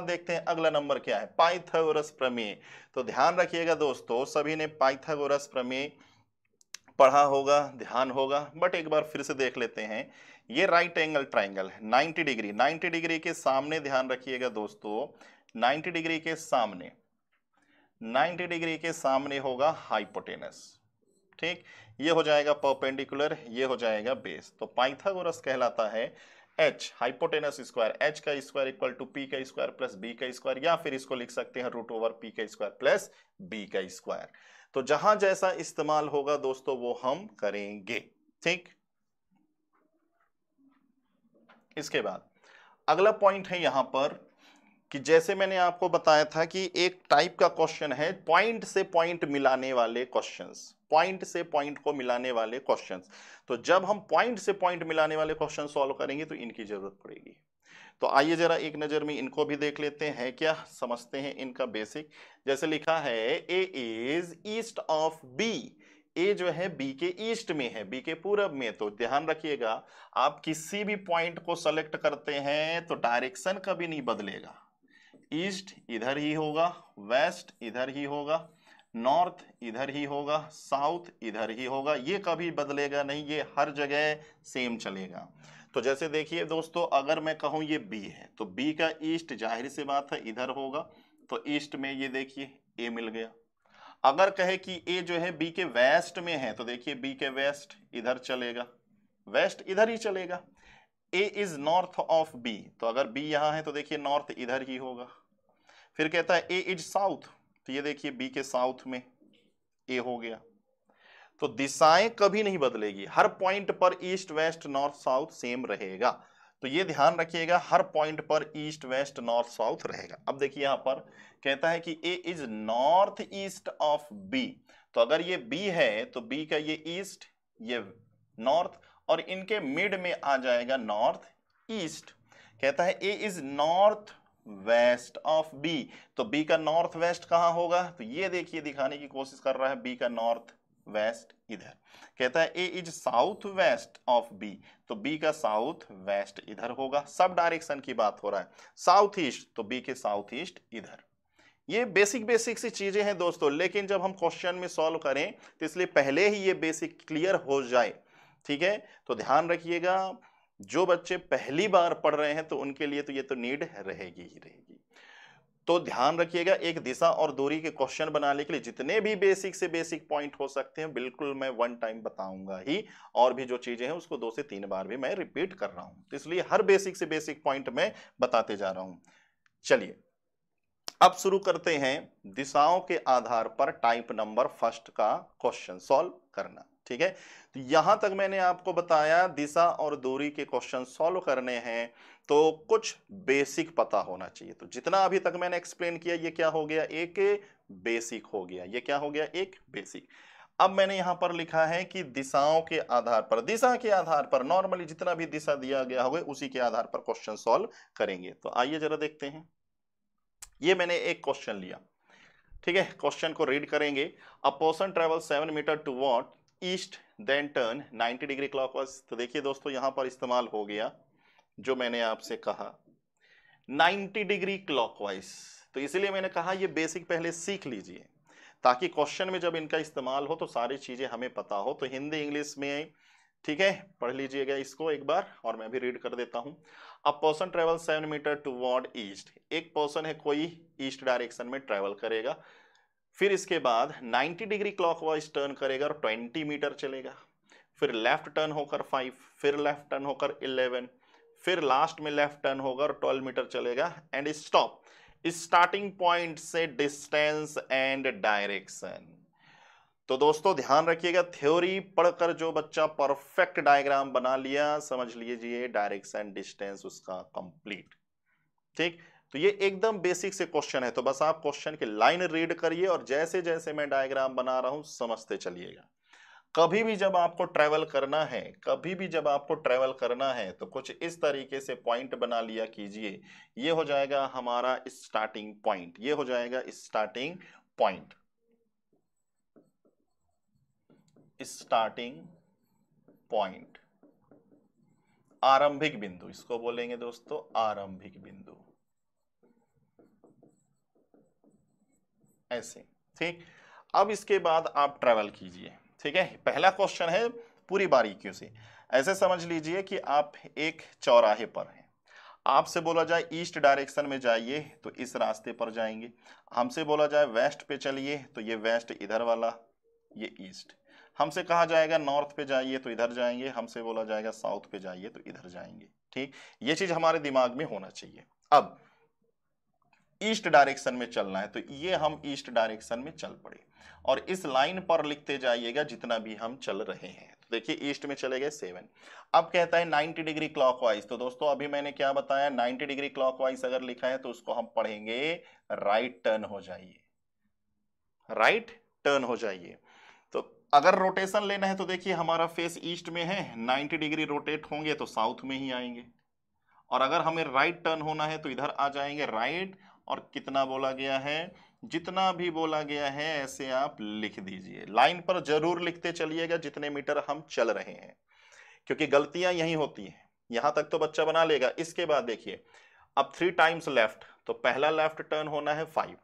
देखते हैं अगला नंबर क्या है पाइथागोरस प्रमेय तो ध्यान रखिएगा दोस्तों सभी ने पाइथागोरस प्रमेय पढ़ा होगा ध्यान होगा बट एक बार फिर से देख लेते हैं ये राइट एंगल ट्राइंगल है 90 डिग्री 90 डिग्री के सामने ध्यान रखिएगा दोस्तों 90 डिग्री के सामने 90 डिग्री के सामने होगा हाइपोटेनस ठीक ये हो जाएगा परपेंडिकुलर ये हो जाएगा बेस तो पाइथागोरस कहलाता है एच हाइपोटेनस स्क्वायर एच का स्क्वायर इक्वल टू पी का स्क्वायर प्लस बी का स्क्वायर या फिर इसको लिख सकते हैं रूट ओवर पी का स्क्वायर प्लस बी का स्क्वायर तो जहां जैसा इस्तेमाल होगा दोस्तों वो हम करेंगे ठीक इसके बाद अगला पॉइंट है यहां पर कि जैसे मैंने आपको बताया था कि एक टाइप का क्वेश्चन है पॉइंट से पॉइंट मिलाने वाले क्वेश्चंस पॉइंट से पॉइंट को मिलाने वाले क्वेश्चंस तो जब हम पॉइंट से पॉइंट मिलाने वाले क्वेश्चन सॉल्व करेंगे तो इनकी जरूरत पड़ेगी तो आइए जरा एक नज़र में इनको भी देख लेते हैं क्या समझते हैं इनका बेसिक जैसे लिखा है A is east of B A जो है बी के ईस्ट में है बी के पूरब में तो ध्यान रखिएगा आप किसी भी पॉइंट को सेलेक्ट करते हैं तो डायरेक्शन कभी नहीं बदलेगा ईस्ट इधर ही होगा वेस्ट इधर ही होगा नॉर्थ इधर ही होगा साउथ इधर ही होगा ये कभी बदलेगा नहीं ये हर जगह सेम चलेगा तो जैसे देखिए दोस्तों अगर मैं कहूँ ये बी है तो बी का ईस्ट जाहिर सी बात है इधर होगा तो ईस्ट में ये देखिए ए मिल गया अगर कहे कि ए जो है बी के वेस्ट में है तो देखिए बी के वेस्ट इधर चलेगा वेस्ट इधर ही चलेगा A is north of B तो अगर बी यहाँ है तो देखिए नॉर्थ इधर ही होगा फिर कहता है ए इज साउथ तो ये देखिए बी के साउथ में ए हो गया तो दिशाएं कभी नहीं बदलेगी हर पॉइंट पर east west north south same रहेगा तो ये ध्यान रखिएगा हर पॉइंट पर ईस्ट वेस्ट नॉर्थ साउथ रहेगा अब देखिए यहां पर कहता है कि A is north east of B तो अगर ये बी है तो बी का ये ईस्ट ये नॉर्थ और इनके मिड में आ जाएगा नॉर्थ ईस्ट कहता है A is north west of B तो बी का नॉर्थ वेस्ट कहां होगा तो ये देखिए दिखाने की कोशिश कर रहा है बी का नॉर्थ वेस्ट इधर कहता है A is south west of B तो बी का साउथ वेस्ट इधर होगा सब डायरेक्शन की बात हो रहा है साउथ ईस्ट तो बी के साउथ ईस्ट इधर ये बेसिक बेसिक सी चीजें हैं दोस्तों लेकिन जब हम क्वेश्चन में सॉल्व करें तो इसलिए पहले ही ये बेसिक क्लियर हो जाए ठीक है तो ध्यान रखिएगा जो बच्चे पहली बार पढ़ रहे हैं तो उनके लिए तो ये तो नीड रहेगी ही रहेगी तो ध्यान रखिएगा एक दिशा और दूरी के क्वेश्चन बनाने के लिए जितने भी बेसिक से बेसिक पॉइंट हो सकते हैं बिल्कुल मैं वन टाइम बताऊंगा ही और भी जो चीजें हैं उसको दो से तीन बार भी मैं रिपीट कर रहा हूं तो इसलिए हर बेसिक से बेसिक पॉइंट मैं बताते जा रहा हूं चलिए अब शुरू करते हैं दिशाओं के आधार पर टाइप नंबर फर्स्ट का क्वेश्चन सॉल्व करना ठीक है तो यहां तक मैंने आपको बताया दिशा और दूरी के क्वेश्चन सॉल्व करने हैं तो कुछ बेसिक पता होना चाहिए तो जितना अभी तक मैंने एक्सप्लेन किया ये क्या हो गया एक बेसिक हो गया ये क्या हो गया एक बेसिक अब मैंने यहां पर लिखा है कि दिशाओं के आधार पर दिशा के आधार पर नॉर्मली जितना भी दिशा दिया गया होगा उसी के आधार पर क्वेश्चन सॉल्व करेंगे तो आइए जरा देखते हैं ये मैंने एक क्वेश्चन लिया ठीक है क्वेश्चन को रीड करेंगे a person travel seven metre टू वॉट east then turn 90 degree clockwise तो देखिए दोस्तों यहां पर इस्तेमाल हो गया जो मैंने आपसे कहा 90 डिग्री क्लॉकवाइज तो इसलिए मैंने कहा ये बेसिक पहले सीख लीजिए ताकि क्वेश्चन में जब इनका इस्तेमाल हो तो सारी चीज़ें हमें पता हो तो हिंदी इंग्लिश में ठीक है पढ़ लीजिएगा इसको एक बार और मैं भी रीड कर देता हूं a person travel seven metre to east एक पर्सन है कोई ईस्ट डायरेक्शन में ट्रेवल करेगा फिर इसके बाद 90 डिग्री क्लॉकवाइज टर्न करेगा और 20 मीटर चलेगा फिर लेफ्ट टर्न होकर 5 फिर लेफ्ट टर्न होकर 11 फिर लास्ट में लेफ्ट टर्न होगा और 12 मीटर चलेगा एंड स्टॉप स्टार्टिंग पॉइंट से डिस्टेंस एंड डायरेक्शन तो दोस्तों ध्यान रखिएगा थ्योरी पढ़कर जो बच्चा परफेक्ट डायग्राम बना लिया समझ लीजिए डायरेक्शन डिस्टेंस उसका कंप्लीट ठीक तो ये एकदम बेसिक से क्वेश्चन है तो बस आप क्वेश्चन के लाइन रीड करिए और जैसे जैसे मैं डायग्राम बना रहा हूं समझते चलिएगा कभी भी जब आपको ट्रैवल करना है कभी भी जब आपको ट्रैवल करना है तो कुछ इस तरीके से पॉइंट बना लिया कीजिए ये हो जाएगा हमारा स्टार्टिंग पॉइंट ये हो जाएगा स्टार्टिंग पॉइंट स्टार्टिंग पॉइंट आरंभिक बिंदु इसको बोलेंगे दोस्तों आरंभिक बिंदु ऐसे ठीक अब इसके बाद आप ट्रैवल कीजिए ठीक है पहला क्वेश्चन है पूरी बारीकियों से ऐसे समझ लीजिए कि आप एक चौराहे पर हैं आपसे बोला जाए ईस्ट डायरेक्शन में जाइए तो इस रास्ते पर जाएंगे हमसे बोला जाए वेस्ट पे चलिए तो ये वेस्ट इधर वाला ये ईस्ट हमसे कहा जाएगा नॉर्थ पे जाइए तो इधर जाएंगे हमसे बोला जाएगा साउथ पे जाइए तो इधर जाएंगे ठीक ये चीज़ हमारे दिमाग में होना चाहिए अब ईस्ट डायरेक्शन में चलना है तो ये हम ईस्ट डायरेक्शन में चल पड़े और इस लाइन पर लिखते जाइएगा जितना भी हम चल रहे हैं तो देखिए ईस्ट में चले गए सेवन अब कहता है 90 डिग्री क्लॉकवाइज तो दोस्तों अभी मैंने क्या बताया 90 डिग्री क्लॉकवाइज अगर लिखा है तो उसको हम पढ़ेंगे राइट टर्न हो जाइए राइट टर्न हो जाइए तो अगर रोटेशन लेना है तो देखिए हमारा फेस ईस्ट में है 90 डिग्री रोटेट होंगे तो साउथ में ही आएंगे और अगर हमें राइट टर्न होना है तो इधर आ जाएंगे राइट और कितना बोला गया है जितना भी बोला गया है ऐसे आप लिख दीजिए लाइन पर जरूर लिखते चलिएगा जितने मीटर हम चल रहे हैं क्योंकि गलतियां यही होती हैं यहां तक तो बच्चा बना लेगा इसके बाद देखिए अब थ्री टाइम्स लेफ्ट तो पहला लेफ्ट टर्न होना है फाइव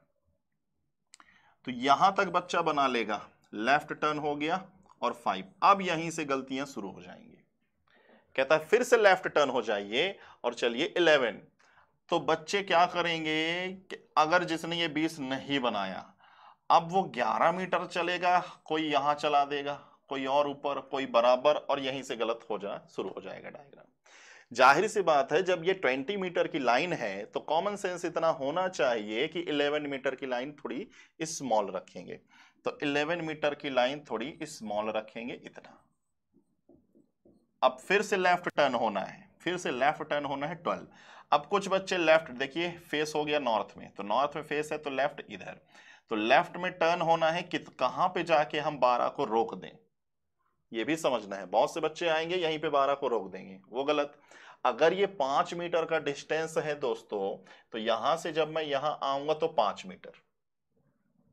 तो यहां तक बच्चा बना लेगा लेफ्ट टर्न हो गया और फाइव अब यहीं से गलतियां शुरू हो जाएंगी कहता है फिर से लेफ्ट टर्न हो जाइए और चलिए इलेवन तो बच्चे क्या करेंगे कि अगर जिसने ये बीस नहीं बनाया अब वो ग्यारह मीटर चलेगा कोई यहाँ चला देगा कोई और ऊपर कोई बराबर और यहीं से गलत हो जाए शुरू हो जाएगा डायग्राम जाहिर सी बात है जब ये 20 मीटर की लाइन है तो कॉमन सेंस इतना होना चाहिए कि 11 मीटर की लाइन थोड़ी स्मॉल रखेंगे तो 11 मीटर की लाइन थोड़ी स्मॉल रखेंगे इतना अब फिर से लेफ्ट टर्न होना है फिर से लेफ्ट टर्न होना है ट्वेल्व अब कुछ बच्चे लेफ्ट देखिए फेस हो गया नॉर्थ में तो नॉर्थ में फेस है तो लेफ्ट इधर तो लेफ्ट में टर्न होना है कि कहां पे जाके हम बारह को रोक दें ये भी समझना है बहुत से बच्चे आएंगे यहीं पे बारह को रोक देंगे वो गलत अगर ये पांच मीटर का डिस्टेंस है दोस्तों तो यहां से जब मैं यहां आऊंगा तो पांच मीटर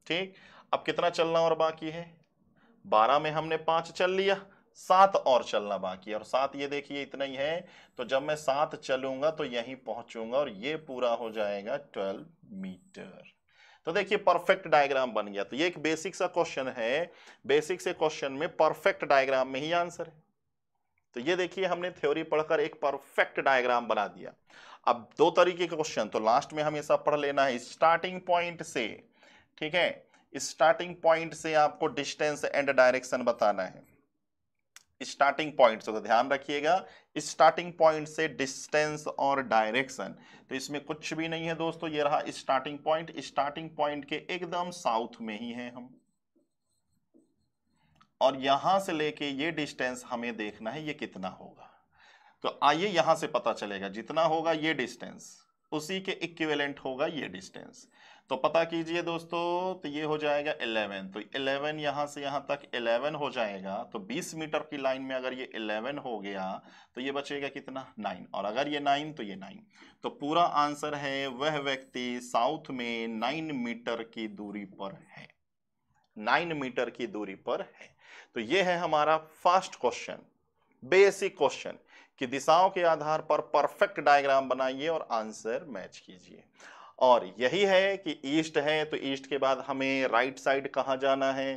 ठीक अब कितना चलना और बाकी है बारह में हमने पांच चल लिया सात और चलना बाकी है और सात ये देखिए इतना ही है तो जब मैं सात चलूंगा तो यहीं पहुंचूंगा और ये पूरा हो जाएगा ट्वेल्व मीटर तो देखिए परफेक्ट डायग्राम बन गया तो ये एक बेसिक सा क्वेश्चन है बेसिक से क्वेश्चन में परफेक्ट डायग्राम में ही आंसर है तो ये देखिए हमने थ्योरी पढ़कर एक परफेक्ट डायग्राम बना दिया अब दो तरीके के क्वेश्चन तो लास्ट में हमेशा पढ़ लेना है स्टार्टिंग पॉइंट से ठीक है स्टार्टिंग पॉइंट से आपको डिस्टेंस एंड डायरेक्शन बताना है स्टार्टिंग पॉइंट से तो ध्यान रखिएगा स्टार्टिंग पॉइंट से डिस्टेंस और डायरेक्शन तो इसमें कुछ भी नहीं है दोस्तों ये रहा स्टार्टिंग पॉइंट स्टार्टिंग पॉइंट के एकदम साउथ में ही हैं हम और यहां से लेके ये डिस्टेंस हमें देखना है ये कितना होगा तो आइए यहां से पता चलेगा जितना होगा ये डिस्टेंस उसी के इक्विवेलेंट होगा ये डिस्टेंस तो पता कीजिए दोस्तों तो ये हो जाएगा 11 तो 11 यहां से यहां तक 11 हो जाएगा तो 20 मीटर की लाइन में अगर ये 11 हो गया तो ये बचेगा कितना 9 और अगर ये 9 तो ये 9 तो पूरा आंसर है वह व्यक्ति साउथ में 9 मीटर की दूरी पर है 9 मीटर की दूरी पर है तो ये है हमारा फास्ट क्वेश्चन बेसिक क्वेश्चन कि दिशाओं के आधार पर परफेक्ट डायग्राम बनाइए और आंसर मैच कीजिए और यही है कि ईस्ट है तो ईस्ट के बाद हमें राइट साइड कहाँ जाना है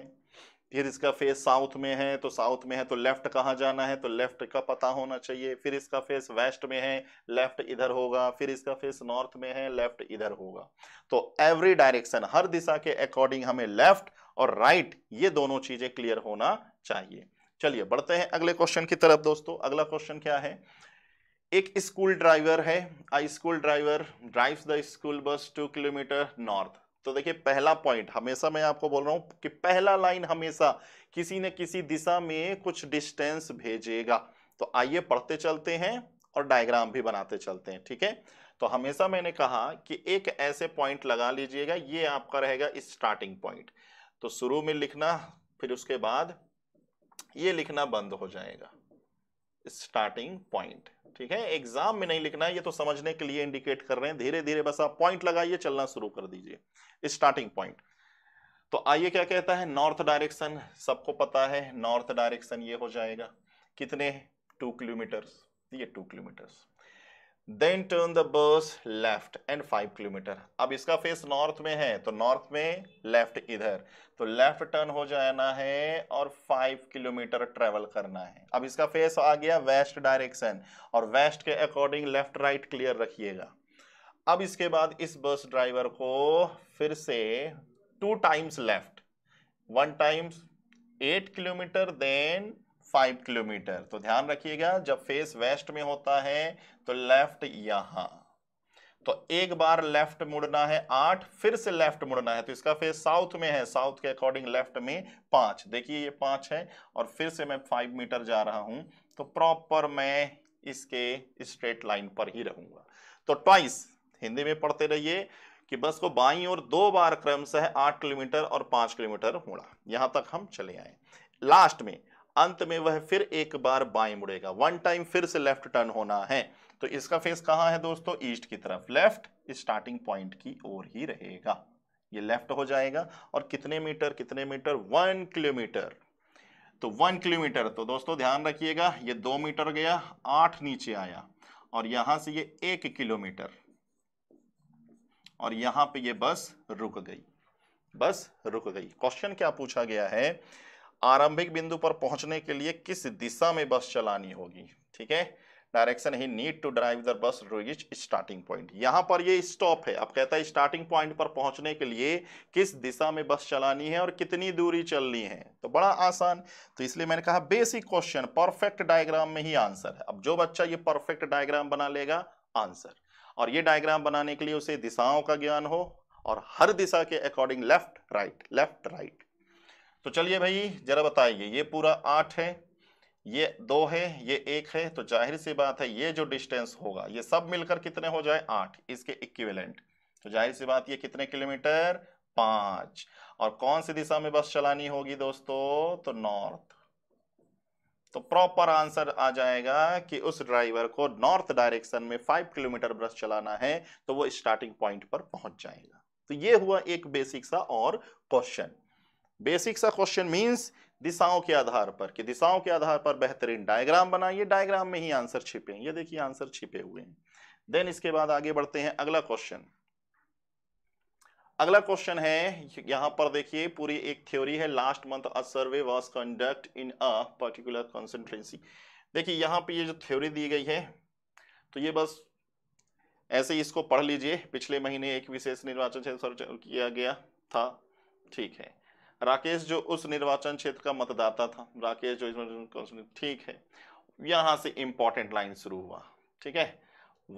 फिर इसका फेस साउथ में है तो साउथ में है तो लेफ्ट कहाँ जाना है तो लेफ्ट का पता होना चाहिए फिर इसका फेस वेस्ट में है लेफ्ट इधर होगा फिर इसका फेस नॉर्थ में है लेफ्ट इधर होगा तो एवरी डायरेक्शन हर दिशा के अकॉर्डिंग हमें लेफ्ट और राइट ये दोनों चीजें क्लियर होना चाहिए चलिए बढ़ते हैं अगले क्वेश्चन की तरफ दोस्तों अगला क्वेश्चन क्या है एक स्कूल ड्राइवर है a school driver drives the school bus two kilometre north तो देखिए पहला पॉइंट हमेशा मैं आपको बोल रहा हूं कि पहला लाइन हमेशा किसी न किसी दिशा में कुछ डिस्टेंस भेजेगा तो आइए पढ़ते चलते हैं और डायग्राम भी बनाते चलते हैं ठीक है तो हमेशा मैंने कहा कि एक ऐसे पॉइंट लगा लीजिएगा ये आपका रहेगा स्टार्टिंग पॉइंट तो शुरू में लिखना फिर उसके बाद ये लिखना बंद हो जाएगा स्टार्टिंग पॉइंट ठीक है एग्जाम में नहीं लिखना है ये तो समझने के लिए इंडिकेट कर रहे हैं धीरे धीरे बस आप पॉइंट लगाइए चलना शुरू कर दीजिए स्टार्टिंग पॉइंट तो आइए क्या कहता है नॉर्थ डायरेक्शन सबको पता है नॉर्थ डायरेक्शन ये हो जाएगा कितने टू किलोमीटर्स ये two kilometres then turn the bus left and five kilometre अब इसका फेस नॉर्थ में है तो नॉर्थ में लेफ्ट इधर तो लेफ्ट टर्न हो जाना है और फाइव किलोमीटर ट्रेवल करना है अब इसका फेस आ गया वेस्ट डायरेक्शन और वेस्ट के अकॉर्डिंग लेफ्ट राइट क्लियर रखिएगा अब इसके बाद इस बस ड्राइवर को फिर से two times left one times eight kilometre then five kilometre तो ध्यान रखिएगा जब फेस वेस्ट में होता है तो लेफ्ट यहां तो एक बार लेफ्ट मुड़ना है आठ फिर से लेफ्ट मुड़ना है तो इसका फेस साउथ में है साउथ के अकॉर्डिंग लेफ्ट में पांच देखिए ये पांच है और फिर से मैं फाइव मीटर जा रहा हूं तो प्रॉपर मैं इसके स्ट्रेट लाइन पर ही रहूंगा तो ट्वाइस हिंदी में पढ़ते रहिए कि बस को बाई और दो बार क्रमशः आठ किलोमीटर और पांच किलोमीटर मुड़ा यहां तक हम चले आए लास्ट में अंत में वह फिर एक बार बाएं मुड़ेगा वन टाइम फिर से लेफ्ट टर्न होना है तो इसका फेस कहाँ है दोस्तों ईस्ट की तरफ लेफ्ट स्टार्टिंग पॉइंट की ओर ही रहेगा ये लेफ्ट हो जाएगा और कितने मीटर कितने मीटर वन किलोमीटर तो वन किलोमीटर तो दोस्तों ध्यान रखिएगा ये दो मीटर गया आठ नीचे आया और यहां से ये एक किलोमीटर और यहां पे ये बस रुक गई बस रुक गई क्वेश्चन क्या पूछा गया है आरंभिक बिंदु पर पहुंचने के लिए किस दिशा में बस चलानी होगी ठीक है direction he need to drive the bus reach starting point यहां पर ये स्टॉप है अब कहता है स्टार्टिंग पॉइंट पर पहुंचने के लिए किस दिशा में बस चलानी है और कितनी दूरी चलनी है तो बड़ा आसान तो इसलिए मैंने कहा बेसिक क्वेश्चन परफेक्ट डायग्राम में ही आंसर है अब जो बच्चा ये परफेक्ट डायग्राम बना लेगा आंसर और ये डायग्राम बनाने के लिए उसे दिशाओं का ज्ञान हो और हर दिशा के according left right left right तो चलिए भाई जरा बताइए ये पूरा आठ है ये दो है ये एक है तो जाहिर सी बात है ये जो डिस्टेंस होगा ये सब मिलकर कितने हो जाए आठ इसके इक्विवेलेंट तो जाहिर सी बात ये कितने किलोमीटर पांच और कौन सी दिशा में बस चलानी होगी दोस्तों तो नॉर्थ तो प्रॉपर आंसर आ जाएगा कि उस ड्राइवर को नॉर्थ डायरेक्शन में फाइव किलोमीटर बस चलाना है तो वो स्टार्टिंग पॉइंट पर पहुंच जाएगा तो ये हुआ एक बेसिक सा और क्वेश्चन बेसिक सा क्वेश्चन मींस दिशाओं के आधार पर कि दिशाओं के आधार पर बेहतरीन डायग्राम बनाइए डायग्राम में ही आंसर छिपे ये देखिए आंसर छिपे हुए हैं देन इसके बाद आगे बढ़ते हैं अगला क्वेश्चन अगला क्वेश्चन है यहाँ पर देखिए पूरी एक थ्योरी है last month a survey was conduct in a particular constituency देखिए यहाँ पे ये जो थ्योरी दी गई है तो ये बस ऐसे ही इसको पढ़ लीजिए पिछले महीने एक विशेष निर्वाचन क्षेत्र किया गया था ठीक है राकेश जो उस निर्वाचन क्षेत्र का मतदाता था राकेश जो ठीक है यहां से इंपॉर्टेंट लाइन शुरू हुआ ठीक है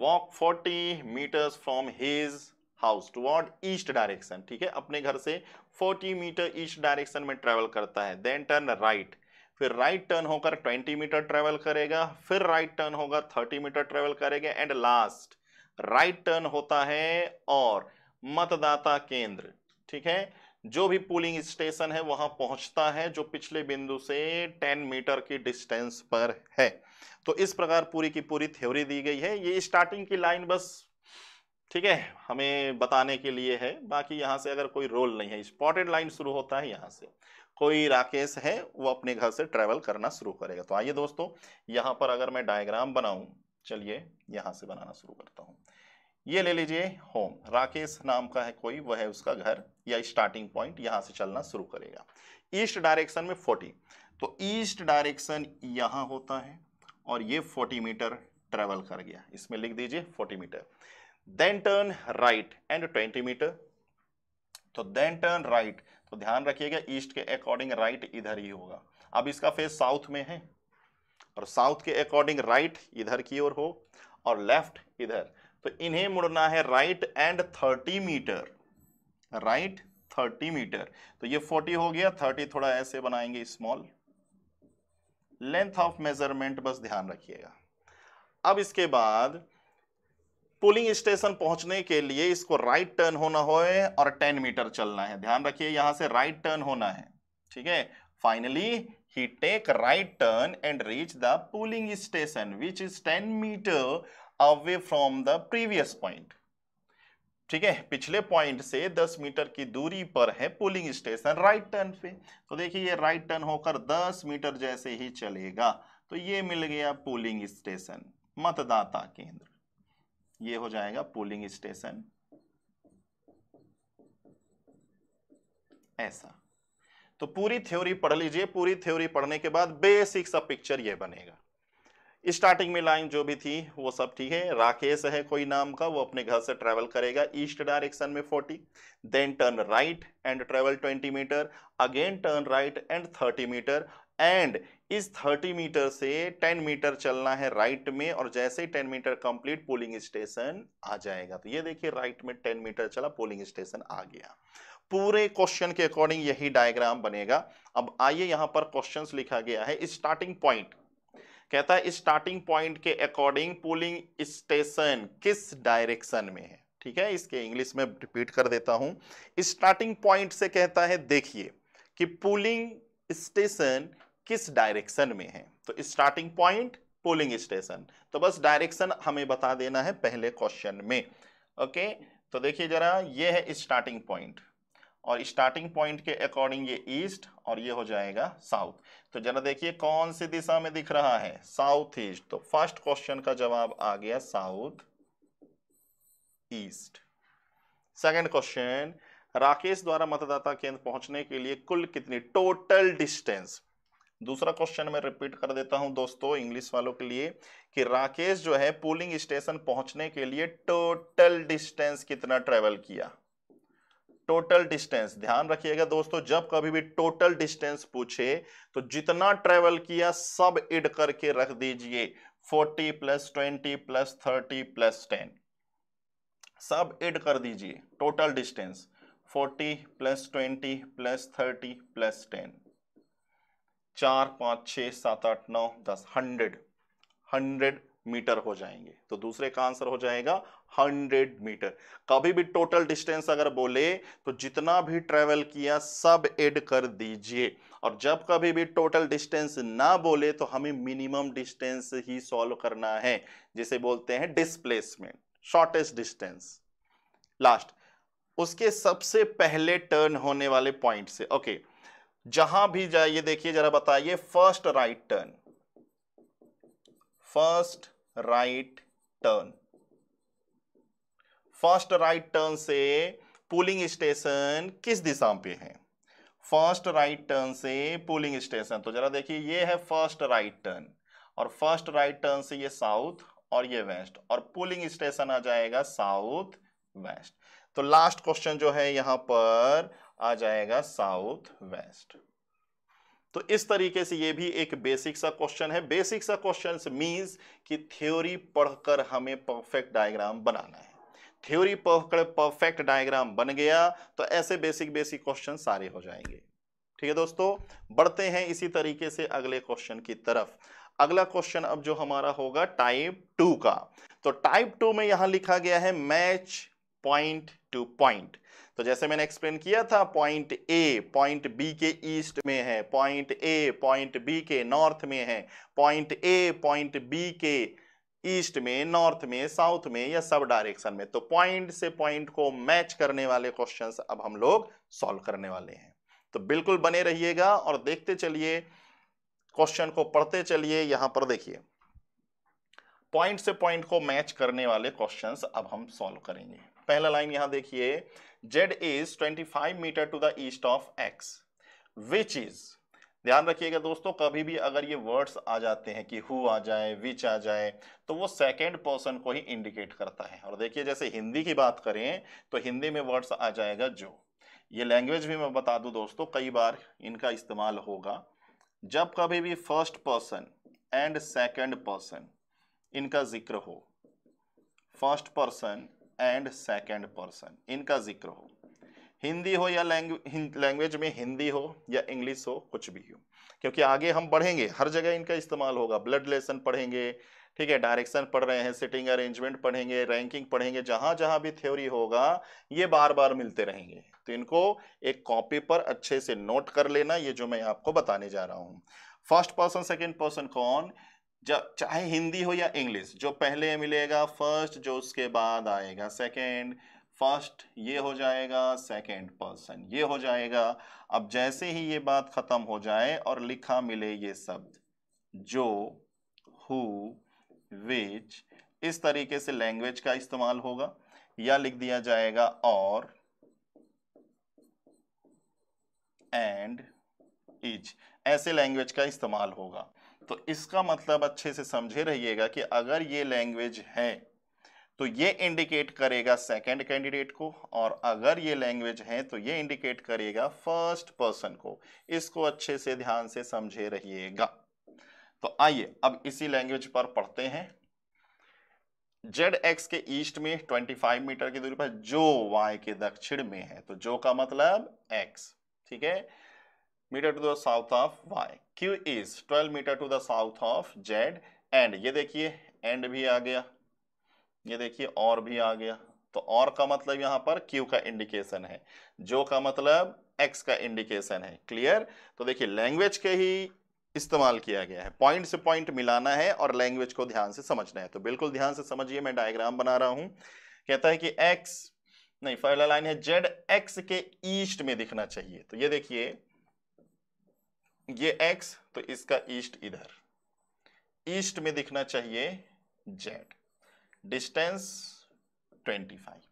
walk 40 metres from his house toward east direction ठीक है अपने घर से 40 मीटर ईस्ट डायरेक्शन में ट्रेवल करता है देन टर्न राइट फिर राइट टर्न होकर 20 मीटर ट्रेवल करेगा फिर राइट टर्न होगा 30 मीटर ट्रेवल करेगा एंड लास्ट राइट टर्न होता है और मतदाता केंद्र ठीक है जो भी पोलिंग स्टेशन है वहां पहुंचता है जो पिछले बिंदु से 10 मीटर की डिस्टेंस पर है तो इस प्रकार पूरी की पूरी थ्योरी दी गई है ये स्टार्टिंग की लाइन बस ठीक है हमें बताने के लिए है बाकी यहाँ से अगर कोई रोल नहीं है स्पॉटेड लाइन शुरू होता है यहाँ से कोई राकेश है वो अपने घर से ट्रेवल करना शुरू करेगा तो आइए दोस्तों यहाँ पर अगर मैं डायग्राम बनाऊ चलिए यहाँ से बनाना शुरू करता हूँ ये ले लीजिए होम राकेश नाम का है कोई वह है उसका घर या स्टार्टिंग पॉइंट यहां से चलना शुरू करेगा ईस्ट डायरेक्शन में फोर्टी तो ईस्ट डायरेक्शन यहां होता है और ये फोर्टी मीटर ट्रेवल कर गया इसमें लिख दीजिए forty metre then turn right and twenty metre तो देन टर्न राइट तो ध्यान रखिएगा ईस्ट के अकॉर्डिंग राइट right इधर ही होगा अब इसका फेस साउथ में है और साउथ के अकॉर्डिंग राइट right इधर की ओर हो और लेफ्ट इधर तो इन्हें मुड़ना है right and thirty metre right thirty metre तो ये फोर्टी हो गया थर्टी थोड़ा ऐसे बनाएंगे स्मॉल लेंथ ऑफ मेजरमेंट बस ध्यान रखिएगा अब इसके बाद पुलिंग स्टेशन पहुंचने के लिए इसको राइट टर्न होना हो और टेन मीटर चलना है ध्यान रखिए यहां से राइट टर्न होना है ठीक है finally he take right turn and reach the polling station which is ten metre away from the previous point ठीक है पिछले पॉइंट से 10 मीटर की दूरी पर है पुलिंग स्टेशन राइट टर्न पे तो देखिए ये राइट टर्न होकर 10 मीटर जैसे ही चलेगा तो ये मिल गया पोलिंग स्टेशन मतदाता केंद्र ये हो जाएगा पोलिंग स्टेशन ऐसा तो पूरी थ्योरी पढ़ लीजिए पूरी थ्योरी पढ़ने के बाद बेसिक्स ऑफ पिक्चर ये बनेगा स्टार्टिंग में लाइन जो भी थी वो सब ठीक है राकेश है कोई नाम का वो अपने घर से ट्रेवल करेगा ईस्ट डायरेक्शन में 40 then turn right and travel 20 metre again turn right and 30 metre and इस 30 मीटर से 10 मीटर चलना है राइट में और जैसे ही 10 मीटर कंप्लीट पोलिंग स्टेशन आ जाएगा तो ये देखिए राइट में टेन मीटर चला पोलिंग स्टेशन आ गया पूरे क्वेश्चन के अकॉर्डिंग यही डायग्राम बनेगा अब आइए यहां पर क्वेश्चंस लिखा गया है स्टार्टिंग पॉइंट कहता है स्टार्टिंग पॉइंट के अकॉर्डिंग पुलिंग स्टेशन किस डायरेक्शन में है ठीक है इसके इंग्लिश में रिपीट कर देता हूं स्टार्टिंग पॉइंट से कहता है देखिए कि पुलिंग स्टेशन किस डायरेक्शन में है तो स्टार्टिंग पॉइंट पोलिंग स्टेशन तो बस डायरेक्शन हमें बता देना है पहले क्वेश्चन में ओके तो देखिए जरा यह है स्टार्टिंग पॉइंट और स्टार्टिंग पॉइंट के अकॉर्डिंग ये ईस्ट और ये हो जाएगा साउथ तो जरा देखिए कौन सी दिशा में दिख रहा है साउथ ईस्ट तो फर्स्ट क्वेश्चन का जवाब आ गया south east second question Rakesh द्वारा मतदाता केंद्र पहुंचने के लिए कुल कितनी टोटल डिस्टेंस दूसरा क्वेश्चन मैं रिपीट कर देता हूं दोस्तों इंग्लिश वालों के लिए कि राकेश जो है पोलिंग स्टेशन पहुंचने के लिए टोटल डिस्टेंस कितना ट्रेवल किया टोटल डिस्टेंस ध्यान रखिएगा दोस्तों जब कभी भी टोटल डिस्टेंस पूछे तो जितना ट्रेवल किया सब एड करके रख दीजिए 40 plus twenty plus thirty plus ten सब एड कर दीजिए total distance 40 plus twenty plus thirty plus ten चार पांच छ सात आठ नौ दस हंड्रेड हंड्रेड मीटर हो जाएंगे तो दूसरे का आंसर हो जाएगा हंड्रेड मीटर कभी भी टोटल डिस्टेंस अगर बोले तो जितना भी ट्रेवल किया सब एड कर दीजिए और जब कभी भी टोटल डिस्टेंस ना बोले तो हमें मिनिमम डिस्टेंस ही सॉल्व करना है जिसे बोलते हैं डिस्प्लेसमेंट शॉर्टेस्ट डिस्टेंस लास्ट उसके सबसे पहले टर्न होने वाले पॉइंट से ओके जहां भी जाइए देखिए जरा बताइए first right turn first right turn first right turn से पुलिंग स्टेशन किस दिशा पे है फर्स्ट राइट टर्न से पुलिंग स्टेशन तो जरा देखिए ये है फर्स्ट राइट टर्न और फर्स्ट राइट टर्न से ये साउथ और ये वेस्ट और पुलिंग स्टेशन आ जाएगा साउथ वेस्ट तो लास्ट क्वेश्चन जो है यहां पर आ जाएगा साउथ वेस्ट तो इस तरीके से ये भी एक बेसिक सा क्वेश्चन है बेसिक सा क्वेश्चन मीन्स कि थ्योरी पढ़कर हमें परफेक्ट डायग्राम बनाना है थ्योरी पढ़कर परफेक्ट डायग्राम बन गया तो ऐसे बेसिक बेसिक क्वेश्चन सारे हो जाएंगे ठीक है दोस्तों बढ़ते हैं इसी तरीके से अगले क्वेश्चन की तरफ अगला क्वेश्चन अब जो हमारा होगा टाइप टू का तो टाइप टू में यहां लिखा गया है मैच पॉइंट टू पॉइंट तो जैसे मैंने एक्सप्लेन किया था पॉइंट ए पॉइंट बी के ईस्ट में है पॉइंट ए पॉइंट बी के नॉर्थ में है पॉइंट ए पॉइंट बी के ईस्ट में नॉर्थ में साउथ में या सब डायरेक्शन में तो पॉइंट से पॉइंट को मैच करने वाले क्वेश्चंस अब हम लोग सॉल्व करने वाले हैं तो बिल्कुल बने रहिएगा और देखते चलिए क्वेश्चन को पढ़ते चलिए यहां पर देखिए पॉइंट से पॉइंट को मैच करने वाले क्वेश्चंस अब हम सॉल्व करेंगे पहला लाइन यहां देखिए Z is 25 metre to the east of X which is ध्यान रखिएगा दोस्तों कभी भी अगर ये वर्ड्स आ जाते हैं कि हु आ जाए विच आ जाए तो वो सेकेंड पर्सन को ही इंडिकेट करता है और देखिए जैसे हिंदी की बात करें तो हिंदी में वर्ड्स आ जाएगा जो ये लैंग्वेज भी मैं बता दूं दोस्तों कई बार इनका इस्तेमाल होगा जब कभी भी first person and second person इनका जिक्र हो first person and second person इनका जिक्र हो हिंदी हो या लैंग्वेज में हिंदी हो या इंग्लिश हो कुछ भी हो क्योंकि आगे हम बढ़ेंगे हर जगह इनका इस्तेमाल होगा ब्लड लेसन पढ़ेंगे ठीक है डायरेक्शन पढ़ रहे हैं सिटिंग अरेंजमेंट पढ़ेंगे रैंकिंग पढ़ेंगे जहां जहां भी थ्योरी होगा ये बार बार मिलते रहेंगे तो इनको एक कॉपी पर अच्छे से नोट कर लेना ये जो मैं आपको बताने जा रहा हूँ फर्स्ट पर्सन सेकेंड पर्सन कौन जब चाहे हिंदी हो या इंग्लिश जो पहले मिलेगा फर्स्ट जो उसके बाद आएगा सेकेंड फर्स्ट ये हो जाएगा सेकेंड पर्सन ये हो जाएगा अब जैसे ही ये बात ख़त्म हो जाए और लिखा मिले ये शब्द जो हु विच इस तरीके से लैंग्वेज का इस्तेमाल होगा या लिख दिया जाएगा और एंड इच ऐसे लैंग्वेज का इस्तेमाल होगा तो इसका मतलब अच्छे से समझे रहिएगा कि अगर ये लैंग्वेज है तो ये इंडिकेट करेगा सेकंड कैंडिडेट को और अगर ये लैंग्वेज है तो ये इंडिकेट करेगा फर्स्ट पर्सन को इसको अच्छे से ध्यान से समझे रहिएगा तो आइए अब इसी लैंग्वेज पर पढ़ते हैं जेड एक्स के ईस्ट में 25 मीटर की दूरी पर जो वाई के दक्षिण में है तो जो का मतलब एक्स ठीक है metre to the south of Y Q is twelve metre to the south of Z and ये देखिए एंड भी आ गया ये देखिए और भी आ गया तो और का मतलब यहां पर क्यू का इंडिकेशन है जो का मतलब एक्स का इंडिकेशन है क्लियर तो देखिए लैंग्वेज के ही इस्तेमाल किया गया है पॉइंट से पॉइंट मिलाना है और लैंग्वेज को ध्यान से समझना है तो बिल्कुल ध्यान से समझिए मैं डायग्राम बना रहा हूं कहता है कि एक्स नहीं पहला लाइन है जेड एक्स के ईस्ट में दिखना चाहिए तो ये देखिए ये x तो इसका ईस्ट इधर ईस्ट में दिखना चाहिए z डिस्टेंस 25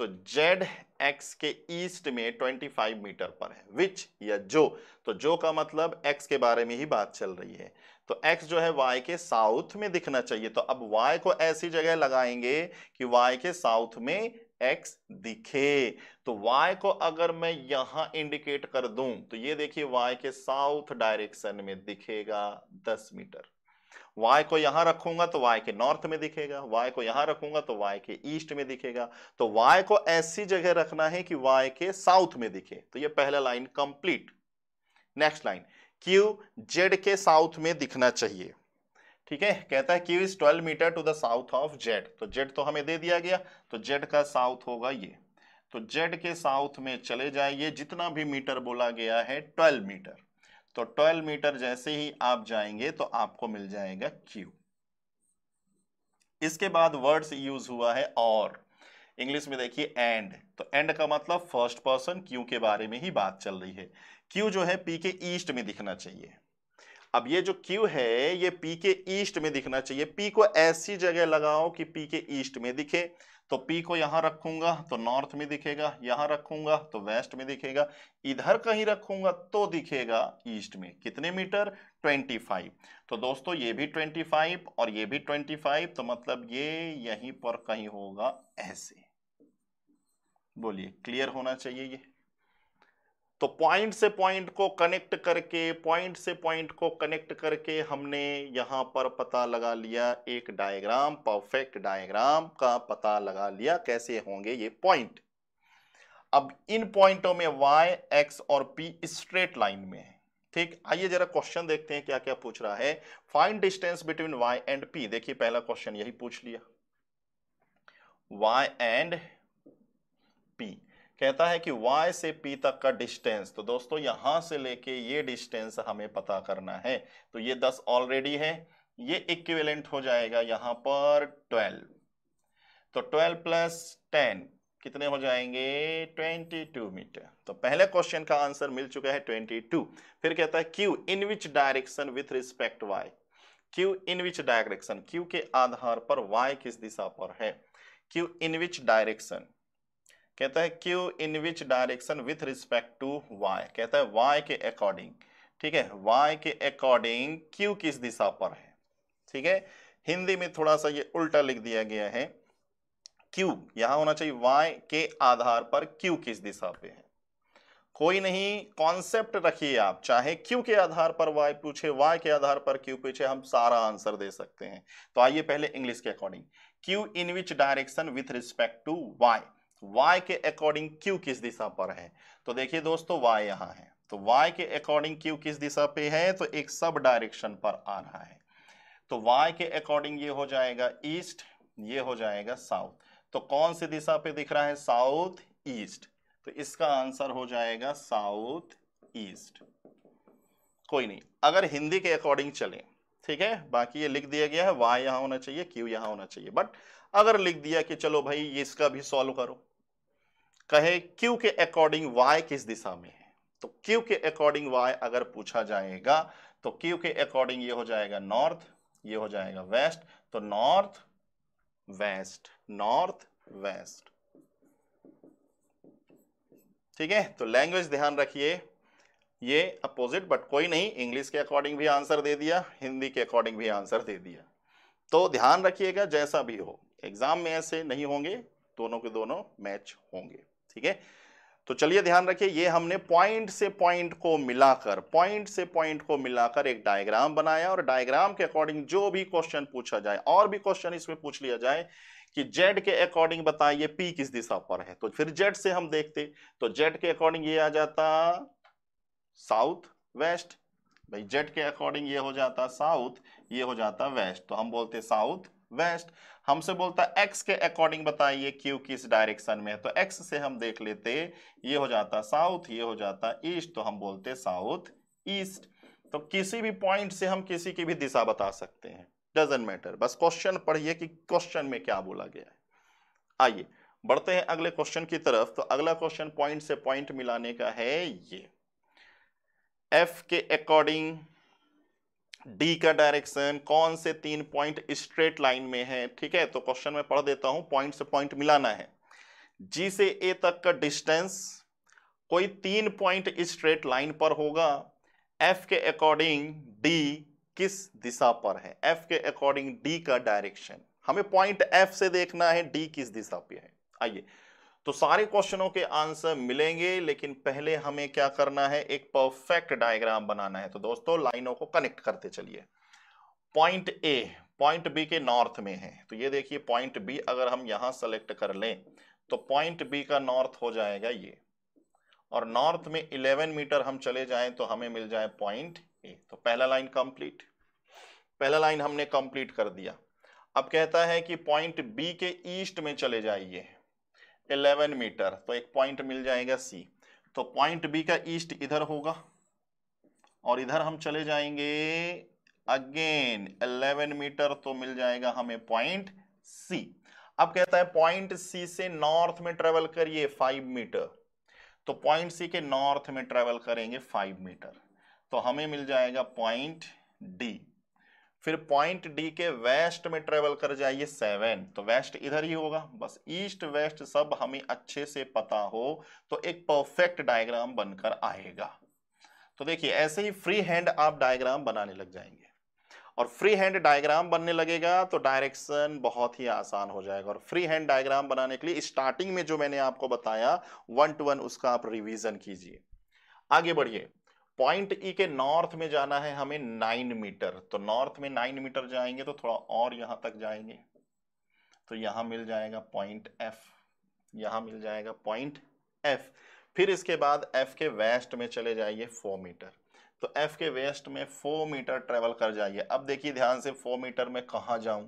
तो z x के ईस्ट में 25 मीटर पर है विच या जो तो जो का मतलब x के बारे में ही बात चल रही है तो x जो है y के साउथ में दिखना चाहिए तो अब y को ऐसी जगह लगाएंगे कि y के साउथ में एक्स दिखे तो y को अगर मैं यहां इंडिकेट कर दूं तो ये देखिए y के साउथ डायरेक्शन में दिखेगा 10 मीटर y को यहां रखूंगा तो y के नॉर्थ में दिखेगा y को यहां रखूंगा तो y के ईस्ट में दिखेगा तो y को ऐसी जगह रखना है कि y के साउथ में दिखे तो ये पहला line complete next line Q Z के साउथ में दिखना चाहिए ठीक है कहता है Q is twelve metre to the south of Z तो जेड तो हमें दे दिया गया तो जेड का साउथ होगा ये तो जेड के साउथ में चले जाइए जितना भी मीटर बोला गया है ट्वेल्व मीटर तो ट्वेल्व मीटर जैसे ही आप जाएंगे तो आपको मिल जाएगा क्यू इसके बाद वर्ड्स यूज हुआ है और इंग्लिश में देखिए एंड तो एंड का मतलब फर्स्ट पर्सन क्यू के बारे में ही बात चल रही है क्यू जो है पी के ईस्ट में दिखना चाहिए अब ये जो Q है ये P के ईस्ट में दिखना चाहिए P को ऐसी जगह लगाओ कि P के ईस्ट में दिखे तो P को यहां रखूंगा तो नॉर्थ में दिखेगा यहां रखूंगा तो वेस्ट में दिखेगा इधर कहीं रखूंगा तो दिखेगा ईस्ट में कितने मीटर 25 तो दोस्तों ये भी 25 और ये भी 25 तो मतलब ये यहीं पर कहीं होगा ऐसे बोलिए क्लियर होना चाहिए ये तो पॉइंट से पॉइंट को कनेक्ट करके पॉइंट से पॉइंट को कनेक्ट करके हमने यहां पर पता लगा लिया एक डायग्राम परफेक्ट डायग्राम का पता लगा लिया कैसे होंगे ये पॉइंट अब इन पॉइंटों में y, x और p स्ट्रेट लाइन में है ठीक आइए जरा क्वेश्चन देखते हैं क्या क्या पूछ रहा है find distance between y and p देखिए पहला क्वेश्चन यही पूछ लिया y एंड p कहता है कि y से p तक का डिस्टेंस तो दोस्तों यहां से लेके ये डिस्टेंस हमें पता करना है तो ये 10 ऑलरेडी है ये इक्विवेलेंट हो जाएगा यहां पर 12 तो 12 प्लस टेन कितने हो जाएंगे 22 मीटर तो पहले क्वेश्चन का आंसर मिल चुका है 22 फिर कहता है q in which direction with respect y q in which direction q के आधार पर y किस दिशा पर है q इन विच डायरेक्शन कहता है Q in which direction with respect to Y कहता है वाई के अकॉर्डिंग ठीक है वाई के अकॉर्डिंग क्यू किस दिशा पर है ठीक है हिंदी में थोड़ा सा ये उल्टा लिख दिया गया है क्यू यहां होना चाहिए वाई के आधार पर क्यू किस दिशा पे है कोई नहीं कॉन्सेप्ट रखिए आप चाहे क्यू के आधार पर वाई पूछे वाई के आधार पर क्यू पूछे हम सारा आंसर दे सकते हैं तो आइए पहले इंग्लिश के according Q in which direction with respect to Y y के अकॉर्डिंग q किस दिशा पर है तो देखिए दोस्तों y यहाँ है तो y के अकॉर्डिंग q किस दिशा पे है तो एक सब डायरेक्शन पर आ रहा है तो y के अकॉर्डिंग ये हो जाएगा ईस्ट ये हो जाएगा साउथ तो कौन सी दिशा पे दिख रहा है साउथ ईस्ट तो इसका आंसर हो जाएगा साउथ ईस्ट कोई नहीं अगर हिंदी के अकॉर्डिंग चले ठीक है बाकी ये लिख दिया गया है वाई यहां होना चाहिए क्यू यहां होना चाहिए बट अगर लिख दिया कि चलो भाई ये इसका भी सॉल्व करो कहे क्यू के अकॉर्डिंग वाई किस दिशा में है तो क्यू के अकॉर्डिंग वाई अगर पूछा जाएगा तो क्यू के अकॉर्डिंग ये हो जाएगा नॉर्थ ये हो जाएगा वेस्ट तो नॉर्थ वेस्ट नॉर्थ वेस्ट ठीक है तो लैंग्वेज ध्यान रखिए ये अपोजिट बट कोई नहीं इंग्लिश के अकॉर्डिंग भी आंसर दे दिया हिंदी के अकॉर्डिंग भी आंसर दे दिया तो ध्यान रखिएगा जैसा भी हो एग्जाम में ऐसे नहीं होंगे दोनों के दोनों मैच होंगे ठीक है तो चलिए ध्यान रखिए ये हमने पॉइंट से पॉइंट को मिलाकर पॉइंट से पॉइंट को मिलाकर एक डायग्राम बनाया और डायग्राम के अकॉर्डिंग जो भी क्वेश्चन पूछा जाए और भी क्वेश्चन इसमें पूछ लिया जाए कि जेड के अकॉर्डिंग बताइए पी किस दिशा पर है तो फिर जेड से हम देखते तो जेड के अकॉर्डिंग ये आ जाता साउथ वेस्ट भाई जेड के अकॉर्डिंग ये हो जाता साउथ ये हो जाता वेस्ट तो हम बोलते साउथ वेस्ट हमसे बोलता है एक्स के अकॉर्डिंग बताइए क्यू किस डायरेक्शन में है तो एक्स से हम देख लेते ये हो जाता साउथ ये हो जाता ईस्ट तो हम बोलते साउथ ईस्ट तो किसी भी पॉइंट से हम किसी की भी दिशा बता सकते हैं डजेंट मैटर बस क्वेश्चन पढ़िए कि क्वेश्चन में क्या बोला गया है आइए बढ़ते हैं अगले क्वेश्चन की तरफ तो अगला क्वेश्चन पॉइंट से पॉइंट मिलाने का है ये एफ के अकॉर्डिंग डी का डायरेक्शन कौन से तीन पॉइंट स्ट्रेट लाइन में है ठीक है तो क्वेश्चन में पढ़ देता हूं पॉइंट से पॉइंट मिलाना है जी से ए तक का डिस्टेंस कोई तीन पॉइंट स्ट्रेट लाइन पर होगा एफ के अकॉर्डिंग डी किस दिशा पर है एफ के अकॉर्डिंग डी का डायरेक्शन हमें पॉइंट एफ से देखना है डी किस दिशा पे है आइए तो सारे क्वेश्चनों के आंसर मिलेंगे लेकिन पहले हमें क्या करना है एक परफेक्ट डायग्राम बनाना है तो दोस्तों लाइनों को कनेक्ट करते चलिए पॉइंट ए पॉइंट बी के नॉर्थ में है तो ये देखिए पॉइंट बी अगर हम यहां सेलेक्ट कर लें तो पॉइंट बी का नॉर्थ हो जाएगा ये और नॉर्थ में इलेवन मीटर हम चले जाए तो हमें मिल जाए पॉइंट ए तो पहला लाइन कंप्लीट पहला लाइन हमने कंप्लीट कर दिया अब कहता है कि पॉइंट बी के ईस्ट में चले जाइए 11 मीटर तो एक पॉइंट मिल जाएगा सी तो पॉइंट बी का ईस्ट इधर होगा और इधर हम चले जाएंगे अगेन 11 मीटर तो मिल जाएगा हमें पॉइंट सी अब कहता है पॉइंट सी से नॉर्थ में ट्रेवल करिए 5 मीटर तो पॉइंट सी के नॉर्थ में ट्रेवल करेंगे 5 मीटर तो हमें मिल जाएगा पॉइंट डी फिर पॉइंट डी के वेस्ट में ट्रेवल कर जाइए सेवन तो वेस्ट इधर ही होगा बस ईस्ट वेस्ट सब हमें अच्छे से पता हो तो एक परफेक्ट डायग्राम बनकर आएगा तो देखिए ऐसे ही फ्री हैंड आप डायग्राम बनाने लग जाएंगे और फ्री हैंड डायग्राम बनने लगेगा तो डायरेक्शन बहुत ही आसान हो जाएगा और फ्री हैंड डायग्राम बनाने के लिए स्टार्टिंग में जो मैंने आपको बताया वन टू वन उसका आप रिवीजन कीजिए आगे बढ़िए पॉइंट ई e के नॉर्थ में जाना है हमें नाइन मीटर तो नॉर्थ में नाइन मीटर जाएंगे तो थोड़ा और यहां तक जाएंगे तो यहां मिल जाएगा पॉइंट एफ यहां मिल जाएगा पॉइंट एफ फिर इसके बाद एफ के वेस्ट में चले जाइए फोर मीटर तो एफ के वेस्ट में फोर मीटर ट्रेवल कर जाइए अब देखिए ध्यान से फोर मीटर में कहा जाऊं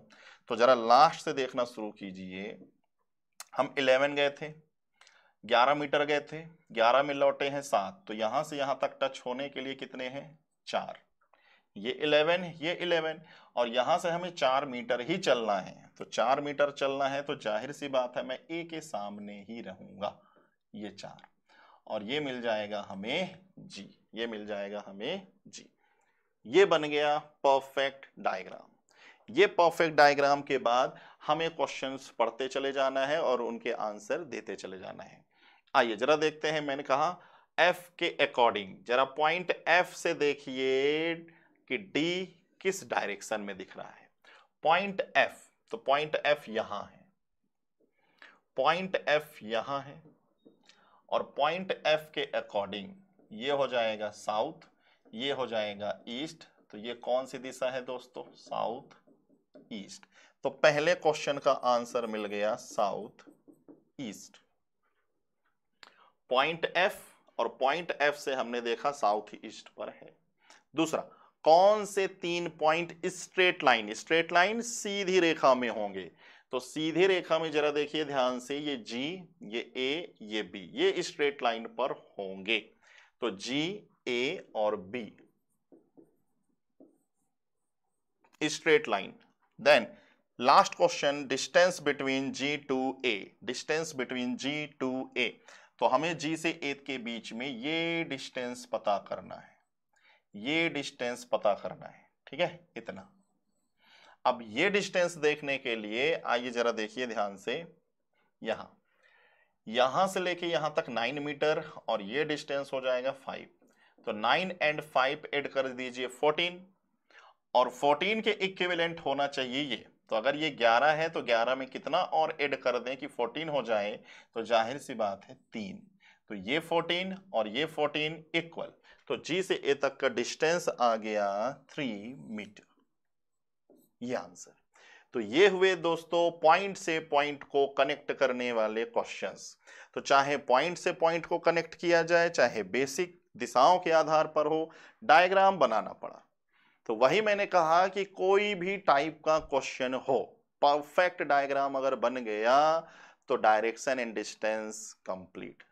तो जरा लास्ट से देखना शुरू कीजिए हम इलेवन गए थे ग्यारह मीटर गए थे ग्यारह में लौटे हैं सात तो यहाँ से यहाँ तक टच होने के लिए कितने हैं चार ये इलेवन ये इलेवन और यहाँ से हमें चार मीटर ही चलना है तो चार मीटर चलना है तो जाहिर सी बात है मैं ए के सामने ही रहूंगा ये चार और ये मिल जाएगा हमें जी ये मिल जाएगा हमें जी ये बन गया परफेक्ट डायग्राम ये परफेक्ट डायग्राम के बाद हमें क्वेश्चंस पढ़ते चले जाना है और उनके आंसर देते चले जाना है आइए जरा देखते हैं मैंने कहा एफ के अकॉर्डिंग जरा पॉइंट एफ से देखिए कि डी किस डायरेक्शन में दिख रहा है पॉइंट एफ तो पॉइंट एफ यहां है पॉइंट एफ यहां है और पॉइंट एफ के अकॉर्डिंग ये हो जाएगा साउथ ये हो जाएगा ईस्ट तो ये कौन सी दिशा है दोस्तों साउथ ईस्ट तो पहले क्वेश्चन का आंसर मिल गया साउथ ईस्ट पॉइंट एफ और पॉइंट एफ से हमने देखा साउथ ईस्ट पर है दूसरा कौन से तीन point straight line straight line सीधी रेखा में होंगे तो सीधी रेखा में जरा देखिए ध्यान से ये जी ये ए ये बी ये स्ट्रेट लाइन पर होंगे तो जी ए और B straight line then last question distance between G to A distance between G to A तो हमें जी से ए के बीच में ये डिस्टेंस पता करना है ये डिस्टेंस पता करना है ठीक है इतना अब ये डिस्टेंस देखने के लिए आइए जरा देखिए ध्यान से यहां यहां से लेके यहां तक नाइन मीटर और ये डिस्टेंस हो जाएगा फाइव तो नाइन एंड फाइव एड कर दीजिए फोर्टीन और फोर्टीन के इक्विवेलेंट होना चाहिए ये तो अगर ये 11 है तो 11 में कितना और ऐड कर दें कि 14 हो जाए तो जाहिर सी बात है तीन तो ये 14 और ये 14 इक्वल तो जी से ए तक का डिस्टेंस आ गया थ्री मीटर ये आंसर तो ये हुए दोस्तों पॉइंट से पॉइंट को कनेक्ट करने वाले क्वेश्चंस तो चाहे पॉइंट से पॉइंट को कनेक्ट किया जाए चाहे बेसिक दिशाओं के आधार पर हो डायग्राम बनाना पड़ा तो वही मैंने कहा कि कोई भी टाइप का क्वेश्चन हो परफेक्ट डायग्राम अगर बन गया तो डायरेक्शन एंड डिस्टेंस कंप्लीट